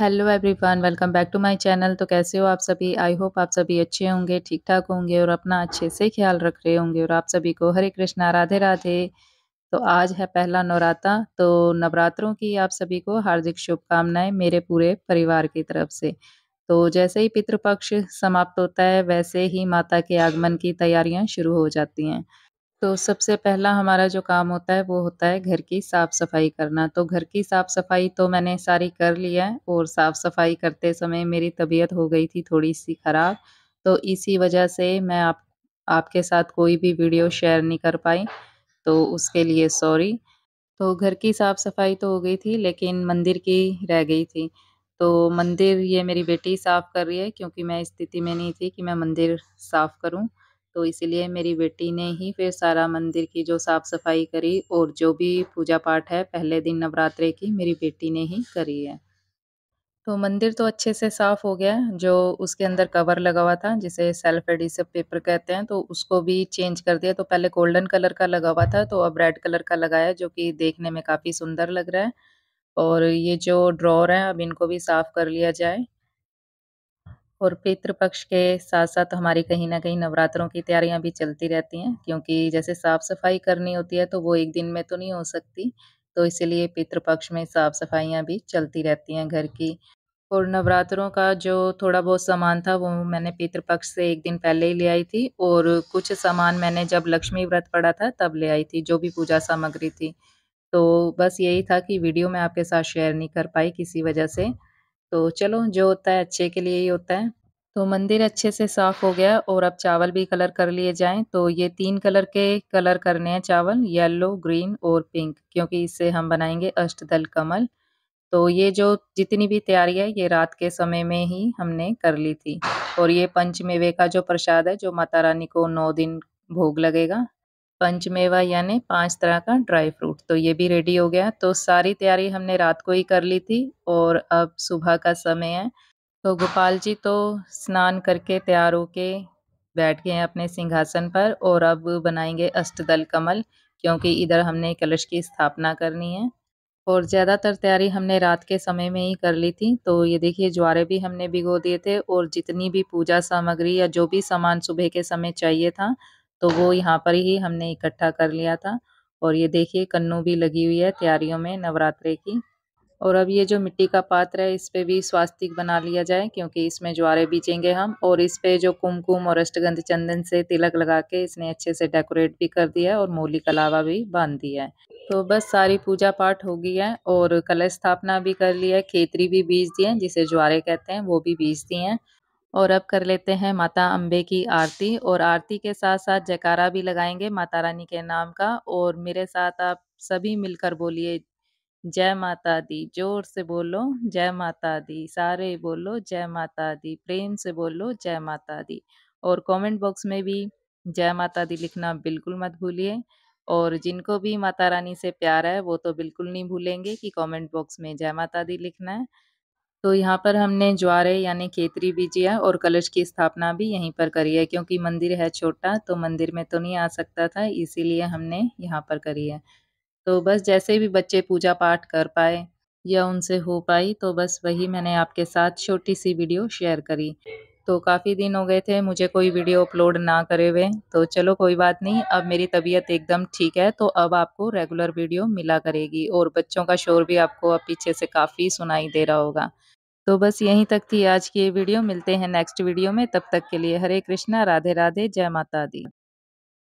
hello everyone welcome back to my channel तो कैसे हो आप सभी आई होप आप सभी अच्छे होंगे ठीक ठाक होंगे और अपना अच्छे से ख्याल रख रहे होंगे और आप सभी को हरे कृष्णा राधे राधे तो आज है पहला नवरात्रा तो नवरात्रों की आप सभी को हार्दिक शुभकामनाएं मेरे पूरे परिवार की तरफ से तो जैसे ही पितृपक्ष समाप्त होता है वैसे ही माता के आगमन की तैयारियाँ शुरू हो जाती हैं तो सबसे पहला हमारा जो काम होता है वो होता है घर की साफ़ सफाई करना तो घर की साफ़ सफाई तो मैंने सारी कर लिया है और साफ़ सफाई करते समय मेरी तबीयत हो गई थी थोड़ी सी ख़राब तो इसी वजह से मैं आप आपके साथ कोई भी वीडियो शेयर नहीं कर पाई तो उसके लिए सॉरी तो घर की साफ़ सफाई तो हो गई थी लेकिन मंदिर की रह गई थी तो मंदिर ये मेरी बेटी साफ़ कर रही है क्योंकि मैं स्थिति में नहीं थी कि मैं मंदिर साफ़ करूं तो इसीलिए मेरी बेटी ने ही फिर सारा मंदिर की जो साफ़ सफाई करी और जो भी पूजा पाठ है पहले दिन नवरात्रे की मेरी बेटी ने ही करी है तो मंदिर तो अच्छे से साफ़ हो गया जो उसके अंदर कवर लगा हुआ था जिसे सेल्फ एडिसिव पेपर कहते हैं तो उसको भी चेंज कर दिया तो पहले गोल्डन कलर का लगा हुआ था तो अब रेड कलर का लगाया जो कि देखने में काफ़ी सुंदर लग रहा है और ये जो ड्रॉर है अब इनको भी साफ़ कर लिया जाए और पितृपक्ष के साथ साथ हमारी कहीं ना कहीं नवरात्रों की तैयारियां भी चलती रहती हैं क्योंकि जैसे साफ़ सफाई करनी होती है तो वो एक दिन में तो नहीं हो सकती तो इसीलिए पितृपक्ष में साफ़ सफाइयाँ भी चलती रहती हैं घर की और नवरात्रों का जो थोड़ा बहुत सामान था वो मैंने पितृपक्ष से एक दिन पहले ही ले आई थी और कुछ सामान मैंने जब लक्ष्मी व्रत पड़ा था तब ले आई थी जो भी पूजा सामग्री थी तो बस यही था कि वीडियो मैं आपके साथ शेयर नहीं कर पाई किसी वजह से तो चलो जो होता है अच्छे के लिए ही होता है तो मंदिर अच्छे से साफ हो गया और अब चावल भी कलर कर लिए जाएं तो ये तीन कलर के कलर करने हैं चावल येलो ग्रीन और पिंक क्योंकि इससे हम बनाएंगे अष्टदल कमल तो ये जो जितनी भी तैयारी है ये रात के समय में ही हमने कर ली थी और ये पंचमेवे का जो प्रसाद है जो माता रानी को नौ दिन भोग लगेगा पंचमेवा यानी पांच तरह का ड्राई फ्रूट तो ये भी रेडी हो गया तो सारी तैयारी हमने रात को ही कर ली थी और अब सुबह का समय है तो गोपाल जी तो स्नान करके तैयार होके बैठ गए हैं अपने सिंहासन पर और अब बनाएंगे अष्टदल कमल क्योंकि इधर हमने कलश की स्थापना करनी है और ज़्यादातर तैयारी हमने रात के समय में ही कर ली थी तो ये देखिए ज्वारे भी हमने भिगो दिए थे और जितनी भी पूजा सामग्री या जो भी सामान सुबह के समय चाहिए था तो वो यहाँ पर ही हमने इकट्ठा कर लिया था और ये देखिए कन्नू भी लगी हुई है तैयारियों में नवरात्रे की और अब ये जो मिट्टी का पात्र है इस पर भी स्वास्तिक बना लिया जाए क्योंकि इसमें ज्वारे बीजेंगे हम और इस पर जो कुमकुम और अष्टगंध चंदन से तिलक लगा के इसने अच्छे से डेकोरेट भी कर दिया है और मूली कलावा भी बांध दिया है तो बस सारी पूजा पाठ हो गई है और कलश स्थापना भी कर ली है खेतरी भी बीज दी है जिसे ज्वारे कहते हैं वो भी बीज दिए हैं और अब कर लेते हैं माता अम्बे की आरती और आरती के साथ साथ जयकारा भी लगाएंगे माता रानी के नाम का और मेरे साथ आप सभी मिलकर बोलिए जय माता दी जोर से बोलो जय माता दी सारे बोलो जय माता दी प्रेम से बोलो जय माता दी और कमेंट बॉक्स में भी जय माता दी लिखना बिल्कुल मत भूलिए और जिनको भी माता रानी से प्यार है वो तो बिल्कुल नहीं भूलेंगे कि कमेंट बॉक्स में जय माता दी लिखना है तो यहाँ पर हमने ज्वारे यानी केतरी भी जिया और कलश की स्थापना भी यहीं पर करी है क्योंकि मंदिर है छोटा तो मंदिर में तो नहीं आ सकता था इसीलिए हमने यहाँ पर करी है तो बस जैसे भी बच्चे पूजा पाठ कर पाए या उनसे हो पाई तो बस वही मैंने आपके साथ छोटी सी वीडियो शेयर करी तो काफ़ी दिन हो गए थे मुझे कोई वीडियो अपलोड ना करे हुए तो चलो कोई बात नहीं अब मेरी तबीयत एकदम ठीक है तो अब आपको रेगुलर वीडियो मिला करेगी और बच्चों का शोर भी आपको अब पीछे से काफ़ी सुनाई दे रहा होगा तो बस यहीं तक थी आज की ये वीडियो मिलते हैं नेक्स्ट वीडियो में तब तक के लिए हरे कृष्णा राधे राधे जय माता दी